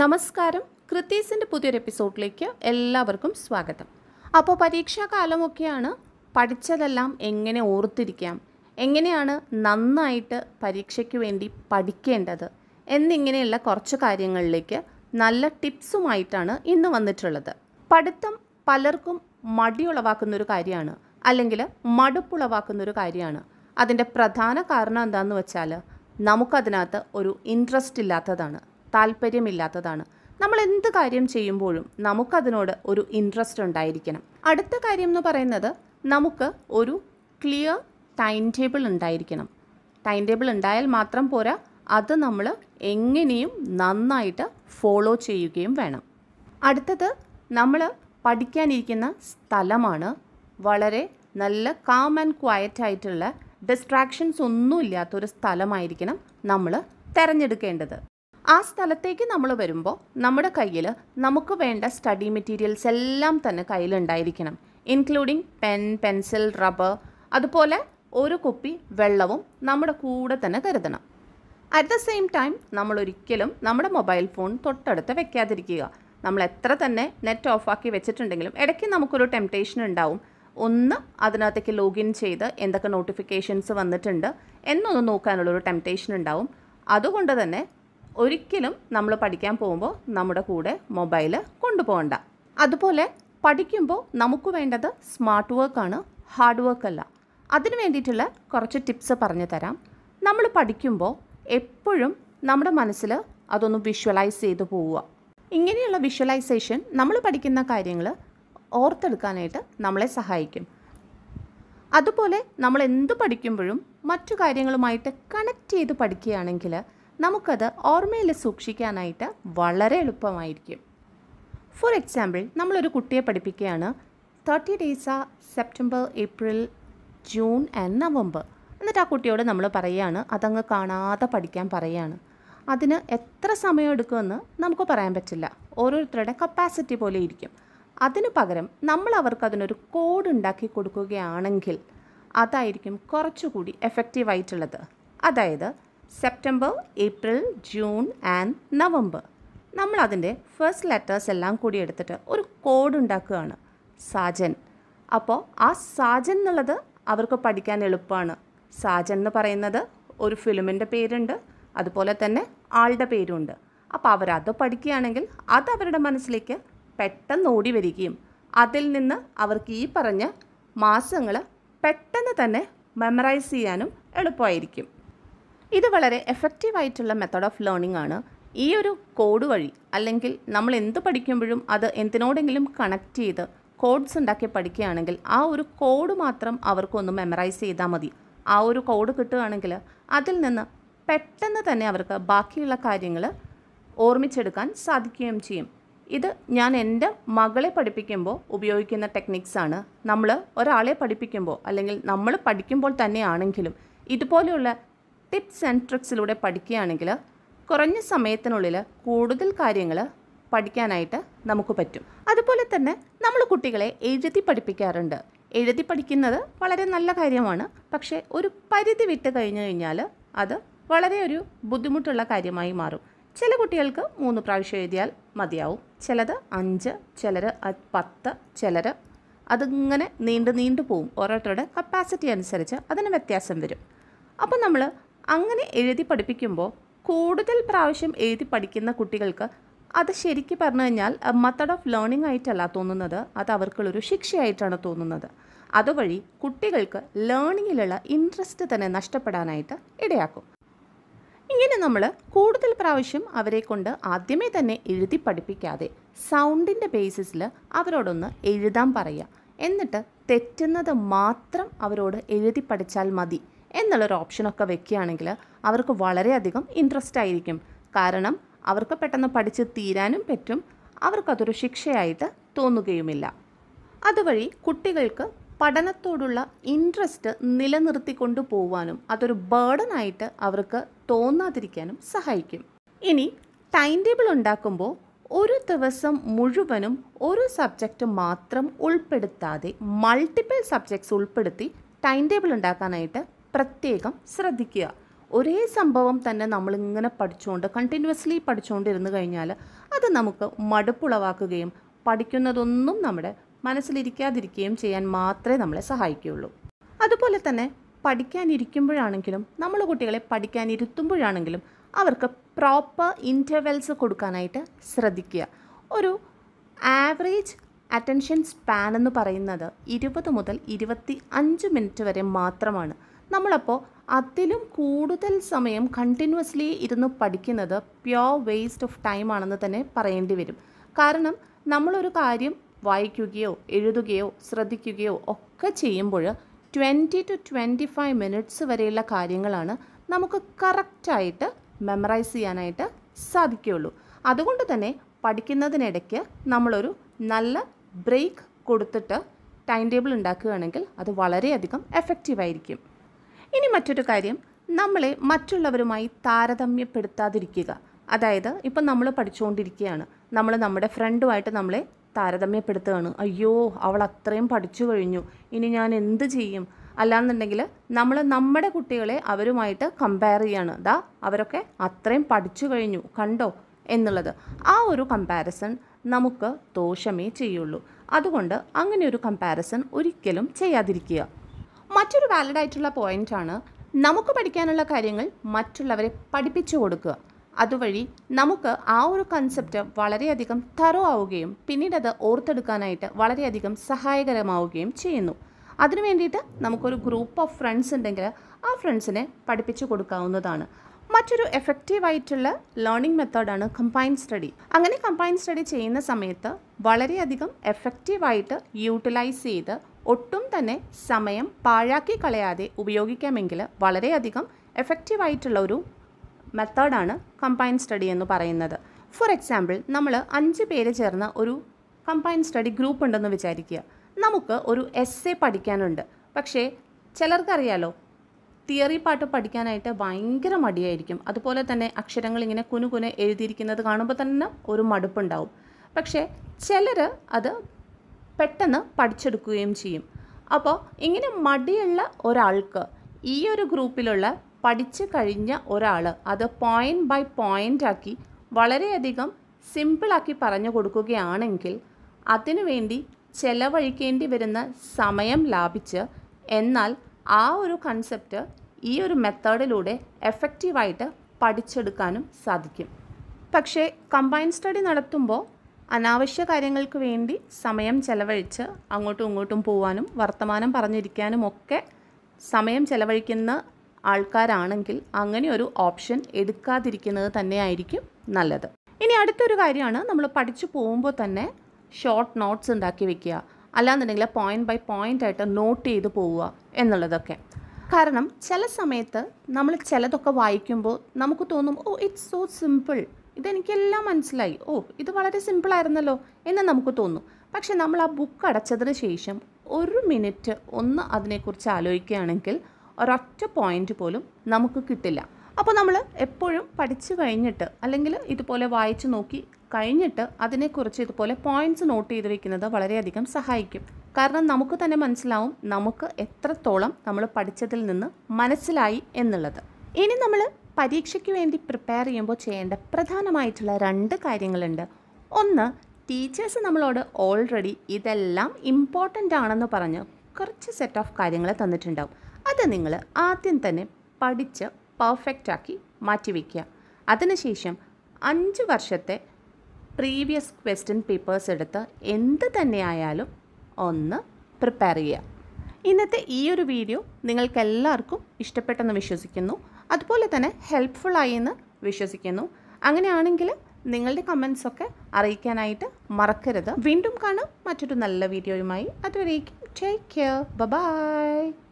നമസ്കാരം കൃത്യസിൻ്റെ പുതിയൊരു എപ്പിസോഡിലേക്ക് എല്ലാവർക്കും സ്വാഗതം അപ്പോൾ പരീക്ഷാകാലമൊക്കെയാണ് പഠിച്ചതെല്ലാം എങ്ങനെ ഓർത്തിരിക്കാം എങ്ങനെയാണ് നന്നായിട്ട് പരീക്ഷയ്ക്ക് വേണ്ടി പഠിക്കേണ്ടത് എന്നിങ്ങനെയുള്ള കുറച്ച് കാര്യങ്ങളിലേക്ക് നല്ല ടിപ്സുമായിട്ടാണ് ഇന്ന് വന്നിട്ടുള്ളത് പഠിത്തം പലർക്കും ഉളവാക്കുന്നൊരു കാര്യമാണ് അല്ലെങ്കിൽ മടുപ്പുളവാക്കുന്നൊരു കാര്യമാണ് അതിൻ്റെ പ്രധാന കാരണം എന്താണെന്ന് വെച്ചാൽ നമുക്കതിനകത്ത് ഒരു ഇൻട്രസ്റ്റ് ഇല്ലാത്തതാണ് താല്പര്യമില്ലാത്തതാണ് നമ്മൾ എന്ത് കാര്യം ചെയ്യുമ്പോഴും നമുക്കതിനോട് ഒരു ഇൻട്രസ്റ്റ് ഉണ്ടായിരിക്കണം അടുത്ത കാര്യം എന്ന് പറയുന്നത് നമുക്ക് ഒരു ക്ലിയർ ടൈം ടേബിൾ ഉണ്ടായിരിക്കണം ടൈം ടേബിൾ ഉണ്ടായാൽ മാത്രം പോരാ അത് നമ്മൾ എങ്ങനെയും നന്നായിട്ട് ഫോളോ ചെയ്യുകയും വേണം അടുത്തത് നമ്മൾ പഠിക്കാനിരിക്കുന്ന സ്ഥലമാണ് വളരെ നല്ല കാം ആൻഡ് ക്വയറ്റ് ആയിട്ടുള്ള ഡിസ്ട്രാക്ഷൻസ് ഒന്നും സ്ഥലമായിരിക്കണം നമ്മൾ തിരഞ്ഞെടുക്കേണ്ടത് ആ സ്ഥലത്തേക്ക് നമ്മൾ വരുമ്പോൾ നമ്മുടെ കയ്യിൽ നമുക്ക് വേണ്ട സ്റ്റഡി മെറ്റീരിയൽസ് എല്ലാം തന്നെ കയ്യിലുണ്ടായിരിക്കണം ഇൻക്ലൂഡിങ് പെൻ പെൻസിൽ റബ്ബർ അതുപോലെ ഒരു കുപ്പി വെള്ളവും നമ്മുടെ കൂടെ തന്നെ കരുതണം അറ്റ് ദ സെയിം ടൈം നമ്മൾ ഒരിക്കലും നമ്മുടെ മൊബൈൽ ഫോൺ തൊട്ടടുത്ത് വെക്കാതിരിക്കുക നമ്മൾ എത്ര തന്നെ നെറ്റ് ഓഫാക്കി വെച്ചിട്ടുണ്ടെങ്കിലും ഇടയ്ക്ക് നമുക്കൊരു ടെംപ്ടേഷൻ ഉണ്ടാവും ഒന്ന് അതിനകത്തേക്ക് ലോഗിൻ ചെയ്ത് എന്തൊക്കെ നോട്ടിഫിക്കേഷൻസ് വന്നിട്ടുണ്ട് എന്നൊന്ന് നോക്കാനുള്ളൊരു ടെംപ്ടേഷൻ ഉണ്ടാവും അതുകൊണ്ട് തന്നെ ഒരിക്കലും നമ്മൾ പഠിക്കാൻ പോകുമ്പോൾ നമ്മുടെ കൂടെ മൊബൈൽ കൊണ്ടുപോകണ്ട അതുപോലെ പഠിക്കുമ്പോൾ നമുക്ക് വേണ്ടത് സ്മാർട്ട് വർക്കാണ് ഹാർഡ് വർക്കല്ല അതിന് വേണ്ടിയിട്ടുള്ള കുറച്ച് ടിപ്സ് പറഞ്ഞു തരാം നമ്മൾ പഠിക്കുമ്പോൾ എപ്പോഴും നമ്മുടെ മനസ്സിൽ അതൊന്ന് വിഷ്വലൈസ് ചെയ്ത് പോവുക ഇങ്ങനെയുള്ള വിഷ്വലൈസേഷൻ നമ്മൾ പഠിക്കുന്ന കാര്യങ്ങൾ ഓർത്തെടുക്കാനായിട്ട് നമ്മളെ സഹായിക്കും അതുപോലെ നമ്മൾ എന്ത് പഠിക്കുമ്പോഴും മറ്റു കാര്യങ്ങളുമായിട്ട് കണക്ട് ചെയ്ത് പഠിക്കുകയാണെങ്കിൽ നമുക്കത് ഓർമ്മയിൽ സൂക്ഷിക്കാനായിട്ട് വളരെ എളുപ്പമായിരിക്കും ഫോർ എക്സാമ്പിൾ നമ്മളൊരു കുട്ടിയെ പഠിപ്പിക്കുകയാണ് തേർട്ടി ഡേയ്സ് ആ September April June and November എന്നിട്ട് ആ കുട്ടിയോട് നമ്മൾ പറയുകയാണ് അതങ്ങ് കാണാതെ പഠിക്കാൻ പറയുകയാണ് അതിന് എത്ര സമയം എടുക്കുമെന്ന് നമുക്ക് പറയാൻ പറ്റില്ല ഓരോരുത്തരുടെ കപ്പാസിറ്റി പോലെ ഇരിക്കും അതിനു പകരം നമ്മൾ അവർക്ക് അതിനൊരു കോഡ് ഉണ്ടാക്കി കൊടുക്കുകയാണെങ്കിൽ അതായിരിക്കും കുറച്ചുകൂടി എഫക്റ്റീവായിട്ടുള്ളത് അതായത് September April June and November നമ്മൾ അതിൻ്റെ ഫസ്റ്റ് ലെറ്റേഴ്സ് എല്ലാം കൂടി എടുത്തിട്ട് ഒരു കോഡ് ഉണ്ടാക്കുകയാണ് സാജൻ അപ്പോൾ ആ സാജൻ എന്നുള്ളത് അവർക്ക് പഠിക്കാൻ എളുപ്പമാണ് സാജൻ എന്ന് പറയുന്നത് ഒരു ഫിലിമിൻ്റെ പേരുണ്ട് അതുപോലെ തന്നെ ആളുടെ പേരുണ്ട് അപ്പോൾ അവരത് പഠിക്കുകയാണെങ്കിൽ അത് അവരുടെ മനസ്സിലേക്ക് പെട്ടെന്ന് ഓടി വരികയും അതിൽ നിന്ന് അവർക്ക് ഈ പറഞ്ഞ മാസങ്ങൾ പെട്ടെന്ന് തന്നെ മെമ്മറൈസ് ചെയ്യാനും എളുപ്പമായിരിക്കും ഇത് വളരെ എഫക്റ്റീവായിട്ടുള്ള മെത്തേഡ് ഓഫ് ലേണിംഗ് ആണ് ഈ ഒരു കോഡ് വഴി അല്ലെങ്കിൽ നമ്മൾ എന്ത് പഠിക്കുമ്പോഴും അത് എന്തിനോടെങ്കിലും കണക്ട് ചെയ്ത് കോഡ്സ് ഉണ്ടാക്കി പഠിക്കുകയാണെങ്കിൽ ആ ഒരു കോഡ് മാത്രം അവർക്കൊന്ന് മെമ്മറൈസ് ചെയ്താൽ മതി ആ ഒരു കോഡ് കിട്ടുകയാണെങ്കിൽ അതിൽ നിന്ന് പെട്ടെന്ന് തന്നെ അവർക്ക് ബാക്കിയുള്ള കാര്യങ്ങൾ ഓർമ്മിച്ചെടുക്കാൻ സാധിക്കുകയും ചെയ്യും ഇത് ഞാൻ എൻ്റെ മകളെ പഠിപ്പിക്കുമ്പോൾ ഉപയോഗിക്കുന്ന ടെക്നിക്സാണ് നമ്മൾ ഒരാളെ പഠിപ്പിക്കുമ്പോൾ അല്ലെങ്കിൽ നമ്മൾ പഠിക്കുമ്പോൾ തന്നെയാണെങ്കിലും ഇതുപോലെയുള്ള ടിപ്സ് ആൻഡ് ട്രിക്സിലൂടെ പഠിക്കുകയാണെങ്കിൽ കുറഞ്ഞ സമയത്തിനുള്ളിൽ കൂടുതൽ കാര്യങ്ങൾ പഠിക്കാനായിട്ട് നമുക്ക് പറ്റും അതുപോലെ തന്നെ നമ്മൾ കുട്ടികളെ എഴുതി പഠിപ്പിക്കാറുണ്ട് എഴുതി പഠിക്കുന്നത് വളരെ നല്ല കാര്യമാണ് പക്ഷേ ഒരു പരിധി വിട്ട് കഴിഞ്ഞു കഴിഞ്ഞാൽ അത് വളരെ ഒരു ബുദ്ധിമുട്ടുള്ള കാര്യമായി മാറും ചില കുട്ടികൾക്ക് മൂന്ന് പ്രാവശ്യം എഴുതിയാൽ മതിയാവും ചിലത് അഞ്ച് ചിലർ പത്ത് ചിലർ അതിങ്ങനെ നീണ്ടു നീണ്ടു പോവും ഓരോരുത്തരുടെ കപ്പാസിറ്റി അനുസരിച്ച് അതിന് വ്യത്യാസം വരും അപ്പോൾ നമ്മൾ അങ്ങനെ എഴുതി പഠിപ്പിക്കുമ്പോൾ കൂടുതൽ പ്രാവശ്യം എഴുതി പഠിക്കുന്ന കുട്ടികൾക്ക് അത് ശരിക്കും പറഞ്ഞു കഴിഞ്ഞാൽ മെത്തഡ് ഓഫ് ലേണിംഗ് ആയിട്ടല്ല തോന്നുന്നത് അത് അവർക്കുള്ളൊരു ശിക്ഷയായിട്ടാണ് തോന്നുന്നത് അതുവഴി കുട്ടികൾക്ക് ലേണിങ്ങിലുള്ള ഇൻട്രസ്റ്റ് തന്നെ നഷ്ടപ്പെടാനായിട്ട് ഇടയാക്കും ഇങ്ങനെ നമ്മൾ കൂടുതൽ പ്രാവശ്യം അവരെ കൊണ്ട് ആദ്യമേ തന്നെ എഴുതി പഠിപ്പിക്കാതെ സൗണ്ടിൻ്റെ ബേസിസിൽ അവരോടൊന്ന് എഴുതാൻ പറയുക എന്നിട്ട് തെറ്റുന്നത് മാത്രം അവരോട് എഴുതി പഠിച്ചാൽ മതി എന്നുള്ളൊരു ഓപ്ഷനൊക്കെ വെക്കുകയാണെങ്കിൽ അവർക്ക് വളരെയധികം ഇൻട്രസ്റ്റ് ആയിരിക്കും കാരണം അവർക്ക് പെട്ടെന്ന് പഠിച്ച് തീരാനും പറ്റും അവർക്കതൊരു ശിക്ഷയായിട്ട് തോന്നുകയുമില്ല അതുവഴി കുട്ടികൾക്ക് പഠനത്തോടുള്ള ഇൻട്രസ്റ്റ് നിലനിർത്തിക്കൊണ്ട് പോവാനും അതൊരു ബേർഡനായിട്ട് അവർക്ക് തോന്നാതിരിക്കാനും സഹായിക്കും ഇനി ടൈം ടേബിൾ ഉണ്ടാക്കുമ്പോൾ ഒരു ദിവസം മുഴുവനും ഒരു സബ്ജക്റ്റ് മാത്രം ഉൾപ്പെടുത്താതെ മൾട്ടിപ്പിൾ സബ്ജക്ട്സ് ഉൾപ്പെടുത്തി ടൈം ടേബിൾ ഉണ്ടാക്കാനായിട്ട് പ്രത്യേകം ശ്രദ്ധിക്കുക ഒരേ സംഭവം തന്നെ നമ്മളിങ്ങനെ പഠിച്ചുകൊണ്ട് കണ്ടിന്യൂസ്ലി പഠിച്ചുകൊണ്ടിരുന്നു കഴിഞ്ഞാൽ അത് നമുക്ക് മടുപ്പുളവാക്കുകയും പഠിക്കുന്നതൊന്നും നമ്മുടെ മനസ്സിലിരിക്കാതിരിക്കുകയും ചെയ്യാൻ മാത്രമേ നമ്മളെ സഹായിക്കുകയുള്ളൂ അതുപോലെ തന്നെ പഠിക്കാനിരിക്കുമ്പോഴാണെങ്കിലും നമ്മൾ കുട്ടികളെ പഠിക്കാനിരുത്തുമ്പോഴാണെങ്കിലും അവർക്ക് പ്രോപ്പർ ഇൻ്റർവെൽസ് കൊടുക്കാനായിട്ട് ശ്രദ്ധിക്കുക ഒരു ആവറേജ് അറ്റൻഷൻ സ്പാൻ എന്ന് പറയുന്നത് ഇരുപത് മുതൽ ഇരുപത്തി അഞ്ച് മിനിറ്റ് വരെ മാത്രമാണ് നമ്മളപ്പോൾ അതിലും കൂടുതൽ സമയം കണ്ടിന്യൂസ്ലി ഇരുന്ന് പഠിക്കുന്നത് പ്യോർ വേസ്റ്റ് ഓഫ് ടൈം ആണെന്ന് തന്നെ പറയേണ്ടി വരും കാരണം നമ്മളൊരു കാര്യം വായിക്കുകയോ എഴുതുകയോ ശ്രദ്ധിക്കുകയോ ഒക്കെ ചെയ്യുമ്പോൾ twenty to twenty five minutes വരെയുള്ള കാര്യങ്ങളാണ് നമുക്ക് കറക്റ്റായിട്ട് മെമ്മറൈസ് ചെയ്യാനായിട്ട് സാധിക്കുകയുള്ളൂ അതുകൊണ്ട് തന്നെ പഠിക്കുന്നതിനിടയ്ക്ക് നമ്മളൊരു നല്ല ബ്രേക്ക് കൊടുത്തിട്ട് ടൈം ടേബിൾ ഉണ്ടാക്കുകയാണെങ്കിൽ അത് വളരെയധികം എഫക്റ്റീവായിരിക്കും ഇനി മറ്റൊരു കാര്യം നമ്മളെ മറ്റുള്ളവരുമായി താരതമ്യപ്പെടുത്താതിരിക്കുക അതായത് ഇപ്പം നമ്മൾ പഠിച്ചുകൊണ്ടിരിക്കുകയാണ് നമ്മൾ നമ്മുടെ ഫ്രണ്ടുമായിട്ട് നമ്മളെ താരതമ്യപ്പെടുത്തുകയാണ് അയ്യോ അവൾ അത്രയും പഠിച്ചു കഴിഞ്ഞു ഇനി ഞാൻ എന്ത് ചെയ്യും അല്ലാന്നുണ്ടെങ്കിൽ നമ്മൾ നമ്മുടെ കുട്ടികളെ അവരുമായിട്ട് കമ്പയർ ചെയ്യാണ് ദാ അവരൊക്കെ അത്രയും പഠിച്ചു കഴിഞ്ഞു കണ്ടോ എന്നുള്ളത് ആ ഒരു കമ്പാരിസൺ നമുക്ക് ദോഷമേ ചെയ്യുള്ളൂ അതുകൊണ്ട് അങ്ങനെ ഒരു കമ്പാരിസൺ ഒരിക്കലും ചെയ്യാതിരിക്കുക മറ്റൊരു വാലിഡ് ആയിട്ടുള്ള ആണ് നമുക്ക് പഠിക്കാനുള്ള കാര്യങ്ങൾ മറ്റുള്ളവരെ പഠിപ്പിച്ചു കൊടുക്കുക അതുവഴി നമുക്ക് ആ ഒരു കൺസെപ്റ്റ് വളരെയധികം തറോ ആവുകയും പിന്നീട് അത് ഓർത്തെടുക്കാനായിട്ട് വളരെയധികം സഹായകരമാവുകയും ചെയ്യുന്നു അതിനു വേണ്ടിയിട്ട് നമുക്കൊരു ഗ്രൂപ്പ് ഓഫ് ഫ്രണ്ട്സ് ഉണ്ടെങ്കിൽ ആ ഫ്രണ്ട്സിനെ പഠിപ്പിച്ചു കൊടുക്കാവുന്നതാണ് മറ്റൊരു എഫക്റ്റീവായിട്ടുള്ള ലേണിംഗ് മെത്തേഡാണ് കമ്പൈൻഡ് സ്റ്റഡി അങ്ങനെ കമ്പൈൻഡ് സ്റ്റഡി ചെയ്യുന്ന സമയത്ത് വളരെയധികം എഫക്റ്റീവായിട്ട് യൂട്ടിലൈസ് ചെയ്ത് ഒട്ടും തന്നെ സമയം പാഴാക്കി കളയാതെ ഉപയോഗിക്കാമെങ്കിൽ വളരെയധികം എഫക്റ്റീവായിട്ടുള്ള ഒരു മെത്തേഡാണ് കമ്പൈൻ സ്റ്റഡി എന്ന് പറയുന്നത് ഫോർ എക്സാമ്പിൾ നമ്മൾ അഞ്ച് പേര് ചേർന്ന ഒരു കമ്പൈൻ സ്റ്റഡി ഗ്രൂപ്പ് ഉണ്ടെന്ന് വിചാരിക്കുക നമുക്ക് ഒരു എസ് എ പഠിക്കാനുണ്ട് പക്ഷേ ചിലർക്കറിയാലോ തിയറി പാട്ട് പഠിക്കാനായിട്ട് ഭയങ്കര മടിയായിരിക്കും അതുപോലെ തന്നെ അക്ഷരങ്ങൾ ഇങ്ങനെ കുനു കുനു എഴുതിയിരിക്കുന്നത് കാണുമ്പോൾ തന്നെ ഒരു മടുപ്പുണ്ടാവും പക്ഷേ ചിലർ അത് പെട്ടെന്ന് പഠിച്ചെടുക്കുകയും ചെയ്യും അപ്പോൾ ഇങ്ങനെ മടിയുള്ള ഒരാൾക്ക് ഈ ഒരു ഗ്രൂപ്പിലുള്ള പഠിച്ചു കഴിഞ്ഞ ഒരാൾ അത് പോയിൻ്റ് ബൈ പോയിൻ്റ് ആക്കി വളരെയധികം സിമ്പിളാക്കി പറഞ്ഞു കൊടുക്കുകയാണെങ്കിൽ അതിനുവേണ്ടി ചെലവഴിക്കേണ്ടി വരുന്ന സമയം ലാഭിച്ച് എന്നാൽ ആ ഒരു കൺസെപ്റ്റ് ഈ ഒരു മെത്തേഡിലൂടെ എഫക്റ്റീവായിട്ട് പഠിച്ചെടുക്കാനും സാധിക്കും പക്ഷേ കമ്പൈൻ സ്റ്റഡി നടത്തുമ്പോൾ അനാവശ്യ കാര്യങ്ങൾക്ക് വേണ്ടി സമയം ചെലവഴിച്ച് അങ്ങോട്ടും ഇങ്ങോട്ടും പോവാനും വർത്തമാനം പറഞ്ഞിരിക്കാനും ഒക്കെ സമയം ചെലവഴിക്കുന്ന ആൾക്കാരാണെങ്കിൽ അങ്ങനെ ഒരു ഓപ്ഷൻ എടുക്കാതിരിക്കുന്നത് തന്നെയായിരിക്കും നല്ലത് ഇനി അടുത്തൊരു കാര്യമാണ് നമ്മൾ പഠിച്ചു പോകുമ്പോൾ തന്നെ ഷോർട്ട് നോട്ട്സ് ഉണ്ടാക്കി വെക്കുക അല്ലാന്നുണ്ടെങ്കിൽ പോയിൻ്റ് ബൈ പോയിൻ്റ് ആയിട്ട് നോട്ട് ചെയ്ത് പോവുക എന്നുള്ളതൊക്കെ കാരണം ചില സമയത്ത് നമ്മൾ ചിലതൊക്കെ വായിക്കുമ്പോൾ നമുക്ക് തോന്നും ഓ ഇറ്റ്സ് സോ സിമ്പിൾ ഇതെനിക്കെല്ലാം മനസ്സിലായി ഓ ഇത് വളരെ സിമ്പിളായിരുന്നല്ലോ എന്ന് നമുക്ക് തോന്നും പക്ഷെ നമ്മൾ ആ ബുക്ക് അടച്ചതിന് ശേഷം ഒരു മിനിറ്റ് ഒന്ന് അതിനെക്കുറിച്ച് ആലോചിക്കുകയാണെങ്കിൽ ഒരൊറ്റ പോയിന്റ് പോലും നമുക്ക് കിട്ടില്ല അപ്പോൾ നമ്മൾ എപ്പോഴും പഠിച്ചു കഴിഞ്ഞിട്ട് അല്ലെങ്കിൽ ഇതുപോലെ വായിച്ചു നോക്കി കഴിഞ്ഞിട്ട് അതിനെക്കുറിച്ച് ഇതുപോലെ പോയിന്റ്സ് നോട്ട് ചെയ്ത് വെക്കുന്നത് വളരെയധികം സഹായിക്കും കാരണം നമുക്ക് തന്നെ മനസ്സിലാവും നമുക്ക് എത്രത്തോളം നമ്മൾ പഠിച്ചതിൽ നിന്ന് മനസ്സിലായി എന്നുള്ളത് ഇനി നമ്മൾ പരീക്ഷയ്ക്ക് വേണ്ടി പ്രിപ്പയർ ചെയ്യുമ്പോൾ ചെയ്യേണ്ട പ്രധാനമായിട്ടുള്ള രണ്ട് കാര്യങ്ങളുണ്ട് ഒന്ന് ടീച്ചേഴ്സ് നമ്മളോട് ഓൾറെഡി ഇതെല്ലാം ഇമ്പോർട്ടൻ്റ് ആണെന്ന് പറഞ്ഞ് കുറച്ച് സെറ്റ് ഓഫ് കാര്യങ്ങൾ തന്നിട്ടുണ്ടാവും അത് നിങ്ങൾ ആദ്യം തന്നെ പഠിച്ച് പെർഫെക്റ്റ് ആക്കി മാറ്റിവെക്കുക അതിനുശേഷം അഞ്ച് വർഷത്തെ പ്രീവിയസ് ക്വസ്റ്റ്യൻ പേപ്പേഴ്സ് എടുത്ത് എന്ത് തന്നെയായാലും ഒന്ന് പ്രിപ്പയർ ചെയ്യുക ഇന്നത്തെ ഈ ഒരു വീഡിയോ നിങ്ങൾക്കെല്ലാവർക്കും ഇഷ്ടപ്പെട്ടെന്ന് വിശ്വസിക്കുന്നു അതുപോലെ തന്നെ ഹെൽപ്ഫുള്ളായി എന്ന് വിശ്വസിക്കുന്നു അങ്ങനെയാണെങ്കിൽ നിങ്ങളുടെ കമൻസൊക്കെ അറിയിക്കാനായിട്ട് മറക്കരുത് വീണ്ടും കാണാം മറ്റൊരു നല്ല വീഡിയോയുമായി അതുവരേക്കും ടേക്ക് കെയർ ബൈ